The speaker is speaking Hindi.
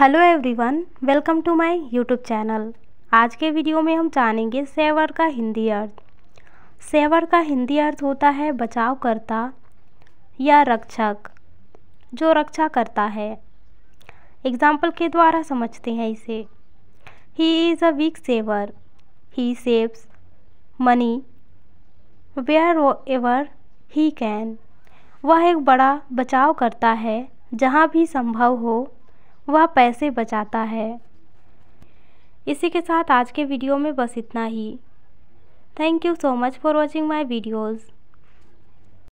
hello everyone welcome to my YouTube channel आज के वीडियो में हम जानेंगे सेवर का हिंदी अर्थ सेवर का हिंदी अर्थ होता है बचावकर्ता या रक्षक जो रक्षा करता है एग्जाम्पल के द्वारा समझते हैं इसे he is a weak saver he saves money wherever he can वह एक बड़ा बचाव करता है जहाँ भी संभव हो वह पैसे बचाता है इसी के साथ आज के वीडियो में बस इतना ही thank you so much for watching my videos